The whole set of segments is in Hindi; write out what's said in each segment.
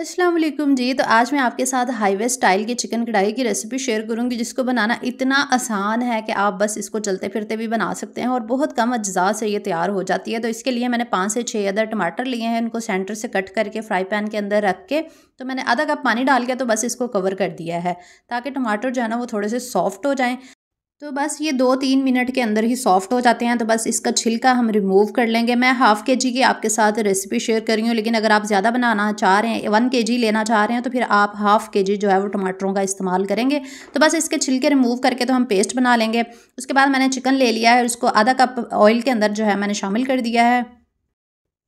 असलम जी तो आज मैं आपके साथ हाईवे स्टाइल की चिकन कढ़ाई की रेसिपी शेयर करूंगी जिसको बनाना इतना आसान है कि आप बस इसको चलते फिरते भी बना सकते हैं और बहुत कम अज्जा से ये तैयार हो जाती है तो इसके लिए मैंने पाँच से छः अदर टमाटर लिए हैं उनको सेंटर से कट करके फ्राई पैन के अंदर रख के तो मैंने आधा कप पानी डाल के तो बस इसको कवर कर दिया है ताकि टमाटर जो है ना वो थोड़े से सॉफ्ट हो जाएँ तो बस ये दो तीन मिनट के अंदर ही सॉफ़्ट हो जाते हैं तो बस इसका छिलका हम रिमूव कर लेंगे मैं हाफ़ के जी की आपके साथ रेसिपी शेयर कर रही हूँ लेकिन अगर आप ज़्यादा बनाना चाह रहे हैं वन के जी लेना चाह रहे हैं तो फिर आप हाफ़ के जी जो है वो टमाटरों का इस्तेमाल करेंगे तो बस इसके छिलके रिमूव करके तो हम पेस्ट बना लेंगे उसके बाद मैंने चिकन ले लिया है उसको आधा कप ऑयल के अंदर जो है मैंने शामिल कर दिया है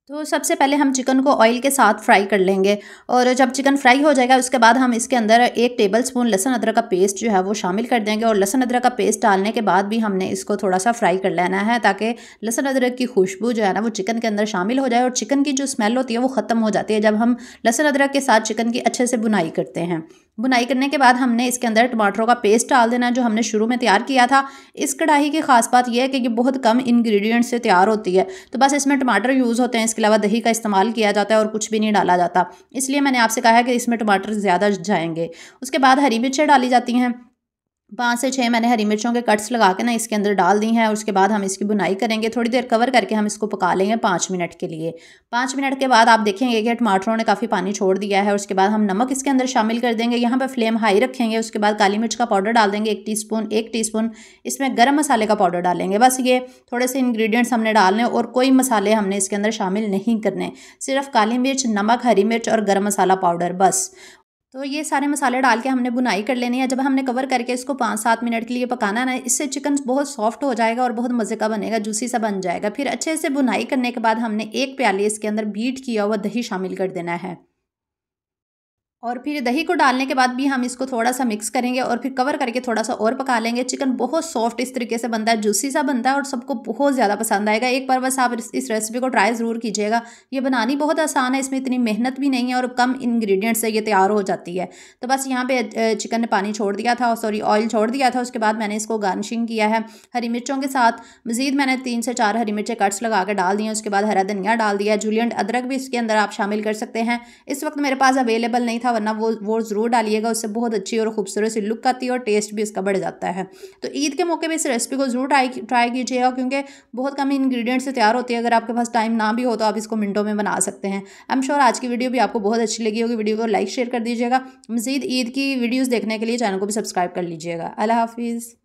तो सबसे पहले हम चिकन को ऑयल के साथ फ्राई कर लेंगे और जब चिकन फ्राई हो जाएगा उसके बाद हम इसके अंदर एक टेबल स्पून लहसन अदरक का पेस्ट जो है वो शामिल कर देंगे और लहसन अदरक का पेस्ट डालने के बाद भी हमने इसको थोड़ा सा फ्राई कर लेना है ताकि लहसन अदरक की खुशबू जो है ना वो चिकन के अंदर शामिल हो जाए और चिकन की जो स्मेल होती है वो ख़त्म हो जाती है जब हम लहसन अदरक के साथ चिकन की अच्छे से बुनाई करते हैं बुनाई करने के बाद हमने इसके अंदर टमाटरों का पेस्ट डाल देना है जो हमने शुरू में तैयार किया था इस कढ़ाई की खास बात यह है कि ये बहुत कम इंग्रेडिएंट से तैयार होती है तो बस इसमें टमाटर यूज़ होते हैं इसके अलावा दही का इस्तेमाल किया जाता है और कुछ भी नहीं डाला जाता इसलिए मैंने आपसे कहा है कि इसमें टमाटर ज़्यादा जाएंगे उसके बाद हरी मिर्चें डाली जाती हैं पाँच से छः मैंने हरी मिर्चों के कट्स लगा के ना इसके अंदर डाल दी हैं और उसके बाद हम इसकी बुनाई करेंगे थोड़ी देर कवर करके हम इसको पका लेंगे पाँच मिनट के लिए पाँच मिनट के बाद आप देखेंगे कि टमाटरों ने काफ़ी पानी छोड़ दिया है उसके बाद हम नमक इसके अंदर शामिल कर देंगे यहाँ पर फ्लेम हाई रखेंगे उसके बाद काली मिर्च का पाउडर डाल देंगे एक टी स्पून एक स्पून इसमें गर्म मसाले का पाउडर डालेंगे बस ये थोड़े से इन्ग्रीडियंट्स हमने डालने और कोई मसाले हमने इसके अंदर शामिल नहीं करने सिर्फ काली मिर्च नमक हरी मिर्च और गर्म मसाला पाउडर बस तो ये सारे मसाले डाल के हमने बुनाई कर लेनी है जब हमने कवर करके इसको पाँच सात मिनट के लिए पकाना ना इससे चिकन बहुत सॉफ्ट हो जाएगा और बहुत मज़े का बनेगा जूसी सा बन जाएगा फिर अच्छे से बुनाई करने के बाद हमने एक प्याली इसके अंदर बीट किया हुआ दही शामिल कर देना है और फिर दही को डालने के बाद भी हम इसको थोड़ा सा मिक्स करेंगे और फिर कवर करके थोड़ा सा और पका लेंगे चिकन बहुत सॉफ्ट इस तरीके से बनता है जूसी सा बनता है और सबको बहुत ज़्यादा पसंद आएगा एक बार बस आप इस रेसिपी को ट्राई ज़रूर कीजिएगा ये बनानी बहुत आसान है इसमें इतनी मेहनत भी नहीं है और कम इन्ग्रीडियंट्स से ये तैयार हो जाती है तो बस यहाँ पर चिकन ने पानी छोड़ दिया था सॉरी ऑयल छोड़ दिया था उसके बाद मैंने इसको गार्निशिंग किया है हरी मिर्चों के साथ मज़ीद मैंने तीन से चार हरी मिर्चें कट्स लगा कर डाल दिए उसके बाद हरा धनिया डाल दिया जूलियन अदरक भी इसके अंदर आप शामिल कर सकते हैं इस वक्त मेरे पास अवेलेबल नहीं था था वरना वो वो ज़रूर डालिएगा उससे बहुत अच्छी और खूबसूरत सी लुक आती है और टेस्ट भी इसका बढ़ जाता है तो ईद के मौके पर इस रेसिपी को ज़रूर ट्राई ट्राई कीजिएगा क्योंकि बहुत कम इंग्रीडियंट से तैयार होती है अगर आपके पास टाइम ना भी हो तो आप इसको मिनटों में बना सकते हैं आई एम श्योर आज की वीडियो भी आपको बहुत अच्छी लगी होगी वीडियो को लाइक शेयर कर दीजिएगा मजीद ईद की वीडियोज़ देखने के लिए चैनल को भी सब्सक्राइब कर लीजिएगा अल्लाह हाफिज़